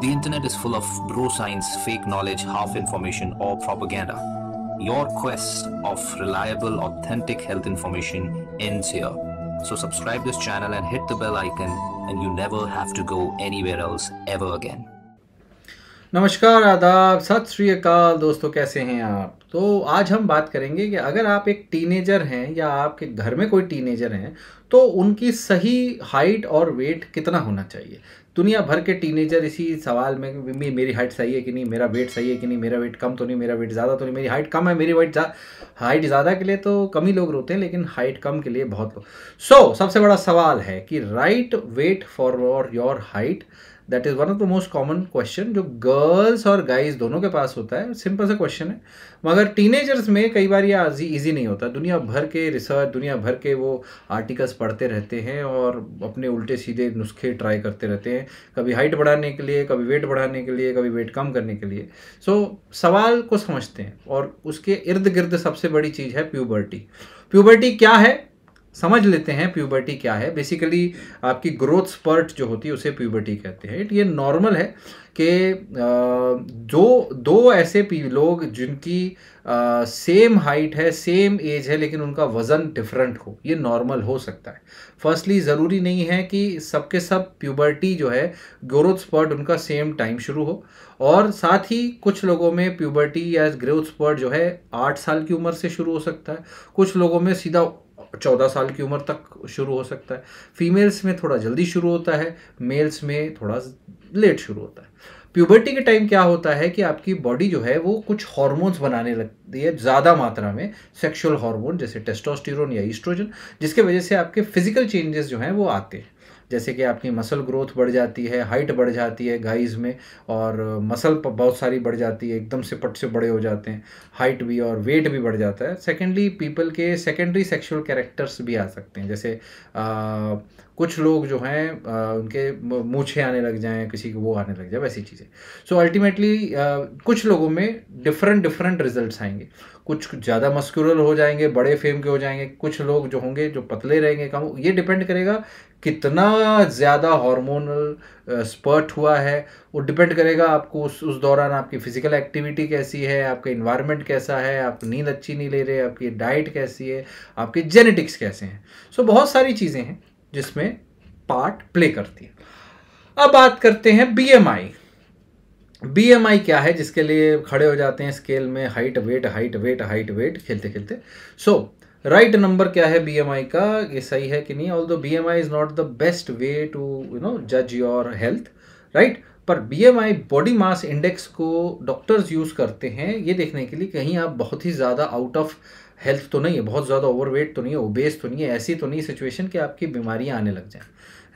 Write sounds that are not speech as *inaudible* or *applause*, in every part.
The internet is full of bro science, fake knowledge, half information, or propaganda. Your quest of reliable, authentic health information ends here. So subscribe this channel and hit the bell icon and you never have to go anywhere else ever again. Namaskar adab sat Shri अकाल दोस्तों कैसे हैं तो आज हम बात करेंगे कि अगर आप एक टीनेजर हैं या आपके घर में कोई टीनेजर हैं तो उनकी सही हाइट और वेट कितना होना चाहिए दुनिया भर के टीनेजर इसी सवाल में मेरी हाइट सही है कि नहीं मेरा वेट सही है कि नहीं मेरा वेट कम तो नहीं मेरा वेट ज़्यादा तो नहीं मेरी हाइट कम है मेरी वेट जा, हाइट ज़्यादा के लिए तो कम ही लोग रोते हैं लेकिन हाइट कम के लिए बहुत लोग सो so, सबसे बड़ा सवाल है कि right weight for your height that is one of the most common question जो गर्ल्स और गाइज दोनों के पास होता है सिंपल सा क्वेश्चन है मगर मगर टीनेजर्स में कई बार यह ईजी नहीं होता दुनिया भर के रिसर्च दुनिया भर के वो आर्टिकल्स पढ़ते रहते हैं और अपने उल्टे सीधे नुस्खे ट्राई करते रहते हैं कभी हाइट बढ़ाने के लिए कभी वेट बढ़ाने के लिए कभी वेट कम करने के लिए सो so, सवाल को समझते हैं और उसके इर्द गिर्द सबसे बड़ी चीज़ है प्यूबर्टी प्यूबर्टी क्या है समझ लेते हैं प्यूबर्टी क्या है बेसिकली आपकी ग्रोथ स्पर्ट जो होती है उसे प्यूबर्टी कहते हैं ये नॉर्मल है कि जो दो ऐसे लोग जिनकी सेम हाइट है सेम एज है लेकिन उनका वज़न डिफरेंट हो ये नॉर्मल हो सकता है फर्स्टली ज़रूरी नहीं है कि सबके सब प्यूबर्टी जो है ग्रोथ स्पर्ट उनका सेम टाइम शुरू हो और साथ ही कुछ लोगों में प्यूबर्टी या ग्रोथ स्पर्ट जो है आठ साल की उम्र से शुरू हो सकता है कुछ लोगों में सीधा चौदह साल की उम्र तक शुरू हो सकता है फीमेल्स में थोड़ा जल्दी शुरू होता है मेल्स में थोड़ा लेट शुरू होता है प्यूबर्टी के टाइम क्या होता है कि आपकी बॉडी जो है वो कुछ हॉर्मोन्स बनाने लगती है ज़्यादा मात्रा में सेक्सुअल हार्मोन जैसे टेस्टोस्टेरोन या ईस्ट्रोजन जिसके वजह से आपके फिजिकल चेंजेस जो हैं वो आते हैं जैसे कि आपकी मसल ग्रोथ बढ़ जाती है हाइट बढ़ जाती है गाइस में और मसल बहुत सारी बढ़ जाती है एकदम से पट से बड़े हो जाते हैं हाइट भी और वेट भी बढ़ जाता है सेकेंडली पीपल के सेकेंडरी सेक्शुअल कैरेक्टर्स भी आ सकते हैं जैसे कुछ लोग जो हैं उनके मूछे आने लग जाएं किसी को वो आने लग जाए वैसी चीज़ें सो अल्टीमेटली कुछ लोगों में डिफरेंट डिफरेंट रिजल्ट्स आएंगे कुछ ज़्यादा मस्कुलर हो जाएंगे बड़े फेम के हो जाएंगे कुछ लोग जो होंगे जो पतले रहेंगे कम ये डिपेंड करेगा कितना ज़्यादा हार्मोनल स्पर्ट हुआ है वो डिपेंड करेगा आपको उस उस दौरान आपकी फ़िज़िकल एक्टिविटी कैसी है आपका इन्वायरमेंट कैसा है आप नींद अच्छी नहीं ले रहे आपकी डाइट कैसी है आपके जेनेटिक्स कैसे हैं सो so, बहुत सारी चीज़ें हैं जिसमें पार्ट प्ले करती है अब बात करते हैं बीएमआई बीएमआई क्या है जिसके लिए खड़े हो जाते हैं स्केल में height weight height weight height weight खेलते खेलते सो राइट नंबर क्या है बीएमआई का ये सही है कि नहीं although B is not the best way to you know जज योर हेल्थ राइट पर बीएमआई बॉडी मास इंडेक्स को डॉक्टर्स यूज़ करते हैं ये देखने के लिए कहीं आप बहुत ही ज़्यादा आउट ऑफ हेल्थ तो नहीं है बहुत ज़्यादा ओवरवेट तो नहीं है ओबेस तो नहीं है ऐसी तो नहीं सिचुएशन कि आपकी बीमारियां आने लग जाएं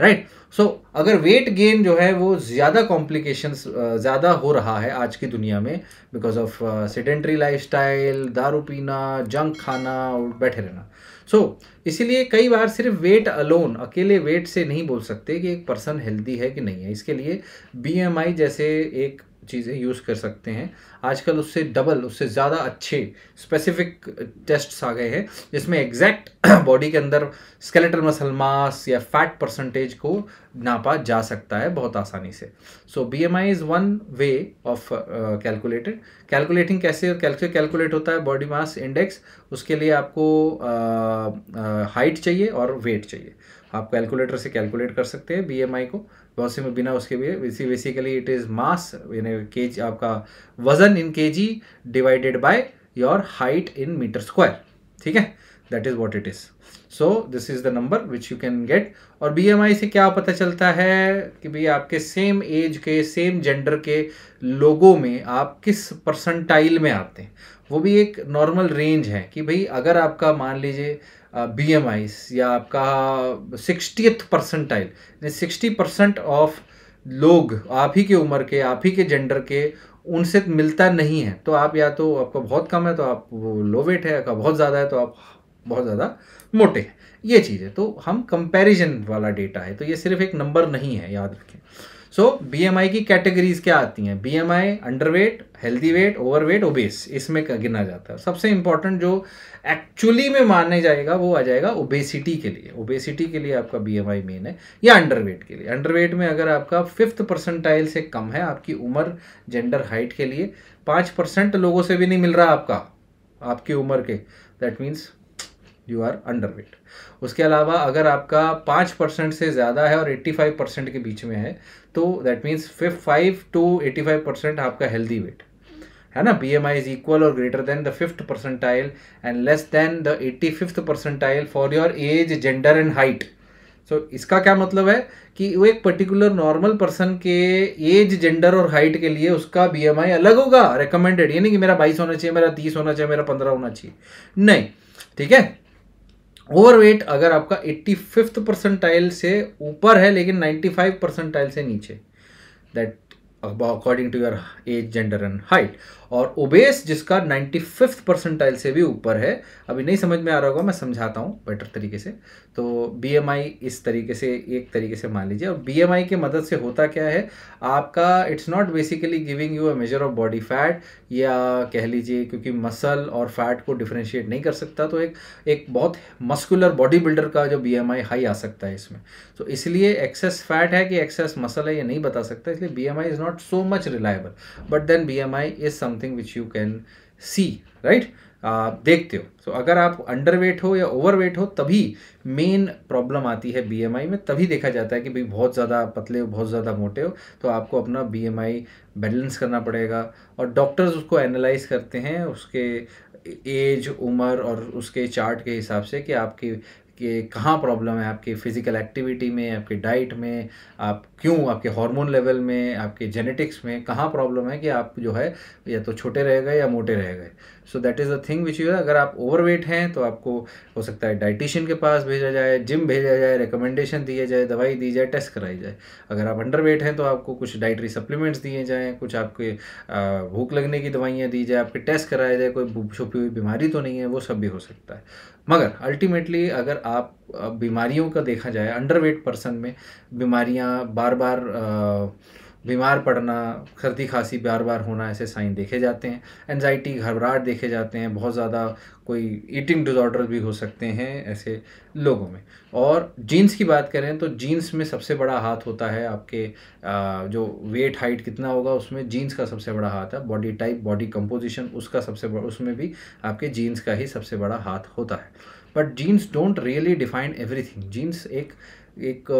राइट right? सो so, अगर वेट गेन जो है वो ज़्यादा कॉम्प्लिकेशंस ज़्यादा हो रहा है आज की दुनिया में बिकॉज ऑफ सेडेंट्री स्टाइल दारू पीना जंक खाना और बैठे रहना सो so, इसीलिए कई बार सिर्फ वेट अलोन अकेले वेट से नहीं बोल सकते कि एक पर्सन हेल्दी है कि नहीं है इसके लिए बीएमआई जैसे एक चीज़ें यूज़ कर सकते हैं आजकल उससे डबल उससे ज़्यादा अच्छे स्पेसिफिक टेस्ट्स आ गए हैं जिसमें एग्जैक्ट बॉडी *clears throat* के अंदर स्केलेटल मसल मास या फैट परसेंटेज को नापा जा सकता है बहुत आसानी से so B M I is one way of calculated calculating कैसे कैसे कैलकुलेट होता है बॉडी मास इंडेक्स उसके लिए आपको हाइट uh, uh, चाहिए और वेट चाहिए आप कैलकुलेटर से कैलकुलेट कर सकते हैं बी एम आई को वॉशिंग बिना उसके भी बेसिकली इट इज़ मास के आपका वजन in K G divided by your height in meter square ठीक है that is what it is so this is the number which you can get और बी एम आई से क्या पता चलता है कि भाई आपके सेम एज के सेम जेंडर के लोगों में आप किस परसेंटाइल में आते हैं वो भी एक नॉर्मल रेंज है कि भाई अगर आपका मान लीजिए बी एम आई या आपका sixty percentile sixty percent of लोग आप ही के उम्र के आप ही के जेंडर के उनसे मिलता नहीं है तो आप या तो आपका बहुत कम है तो आप वो लो वेट है आपका बहुत ज़्यादा है तो आप बहुत ज़्यादा मोटे हैं ये चीज़ है तो हम कंपैरिजन वाला डेटा है तो ये सिर्फ एक नंबर नहीं है याद रखें सो so, बीएमआई की कैटेगरीज क्या आती हैं BMI underweight healthy weight overweight obese इसमें गिना जाता है सबसे इंपॉर्टेंट जो एक्चुअली में माने जाएगा वो आ जाएगा ओबेसिटी के लिए ओबेसिटी के लिए आपका बीएमआई मेन है या अंडरवेट के लिए अंडरवेट में अगर आपका फिफ्थ परसेंटाइल से कम है आपकी उम्र जेंडर हाइट के लिए पाँच परसेंट लोगों से भी नहीं मिल रहा आपका आपकी उम्र के that means you are under weight उसके अलावा अगर आपका पाँच परसेंट से ज़्यादा है और एट्टी फाइव परसेंट के बीच में है तो that means fif five to eighty five percent आपका हेल्दी वेट है ना B M I is equal और greater than the fifth percentile and less than the eighty fifth percentile for your age gender and height so इसका क्या मतलब है कि वो एक पर्टिकुलर नॉर्मल पर्सन के एज जेंडर और हाइट के लिए उसका बी एम आई अलग होगा रिकमेंडेड यानी कि मेरा बाईस होना चाहिए मेरा तीस होना चाहिए मेरा पंद्रह होना चाहिए नहीं ठीक है ओवरवेट अगर आपका एट्टी फिफ्थ परसेंटाइल से ऊपर है लेकिन नाइन्टी फाइव परसेंटाइल से नीचे that according to your age gender and height और ओबेस जिसका नाइन्टी फिफ्थ परसेंटाइल से भी ऊपर है अभी नहीं समझ में आ रहा होगा मैं समझाता हूँ बेटर तरीके से तो बीएमआई इस तरीके से एक तरीके से मान लीजिए और बीएमआई की मदद से होता क्या है आपका it's not basically giving you a measure of body fat या कह लीजिए क्योंकि मसल और फैट को डिफ्रेंशिएट नहीं कर सकता तो एक एक बहुत मस्कुलर बॉडी बिल्डर का जो बीएमआई हाई आ सकता है इसमें तो इसलिए एक्सेस फैट है कि एक्सेस मसल है ये नहीं बता सकता इसलिए B is not so much reliable but then B is something which you can see right देखते हो सो so, अगर आप अंडर वेट हो या ओवर वेट हो तभी मेन प्रॉब्लम आती है बीएमआई में तभी देखा जाता है कि भाई बहुत ज़्यादा पतले हो बहुत ज़्यादा मोटे हो तो आपको अपना बीएमआई बैलेंस करना पड़ेगा और डॉक्टर्स उसको एनालाइज करते हैं उसके एज उम्र और उसके चार्ट के हिसाब से कि आपकी कि कहाँ प्रॉब्लम है आपकी फ़िज़िकल एक्टिविटी में आपकी डाइट में आप क्यों आपके हार्मोन लेवल में आपके जेनेटिक्स में कहाँ प्रॉब्लम है कि आप जो है या तो छोटे रह गए या मोटे रह गए so that is the thing which you अगर आप ओवरवेट हैं तो आपको हो सकता है डाइटिशियन के पास भेजा जाए जिम भेजा जाए रिकमेंडेशन दिए जाए दवाई दी जाए टेस्ट कराई जाए अगर आप अंडर वेट हैं तो आपको कुछ डाइटरी सप्लीमेंट्स दिए जाएँ कुछ आपके भूख लगने की दवाइयाँ दी जाए आपके टेस्ट कराए जाए कोई छुपी हुई बीमारी तो नहीं है वो सब भी हो सकता है मगर अल्टीमेटली अगर आप बीमारियों का देखा जाए अंडरवेट पर्सन में बीमारियां बार बार बीमार पड़ना सर्दी खांसी बार बार होना ऐसे साइन देखे जाते हैं एनजाइटी घबराहट देखे जाते हैं बहुत ज़्यादा कोई ईटिंग डिज़ॉर्डर भी हो सकते हैं ऐसे लोगों में और जीन्स की बात करें तो जीन्स में सबसे बड़ा हाथ होता है आपके जो वेट हाइट कितना होगा उसमें जीन्स का सबसे बड़ा हाथ है बॉडी टाइप बॉडी कंपोजिशन उसका सबसे बड़ा उसमें भी आपके जीन्स का ही सबसे बड़ा हाथ होता है but genes don't really define everything genes एक एक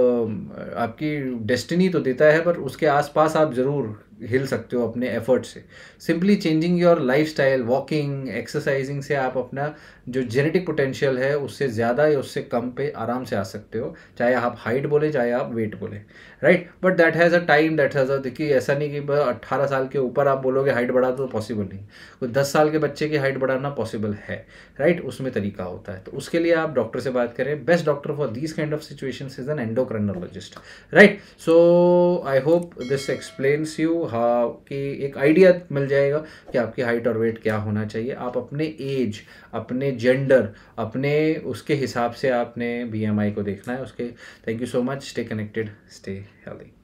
आपकी डेस्टिनी तो देता है पर उसके आसपास आप ज़रूर हिल सकते हो अपने एफर्ट से simply changing your life style walking exercising से आप अपना जो जेनेटिक पोटेंशियल है उससे ज़्यादा या उससे कम पे आराम से आ सकते हो चाहे आप हाइट बोले चाहे आप वेट बोले right but that has a time that has a देखिए ऐसा नहीं कि अट्ठारह साल के ऊपर आप बोलोगे हाइट बढ़ा तो पॉसिबल नहीं तो दस साल के बच्चे की हाइट बढ़ाना पॉसिबल है राइट उसमें तरीका होता है तो उसके लिए आप डॉक्टर से बात करें best doctor for this kind of situation is an endocrinologist right so I hope this explains you हा हाँ कि एक आइडिया मिल जाएगा कि आपकी हाइट और वेट क्या होना चाहिए आप अपने एज अपने जेंडर अपने उसके हिसाब से आपने बीएमआई को देखना है उसके thank you so much stay connected stay healthy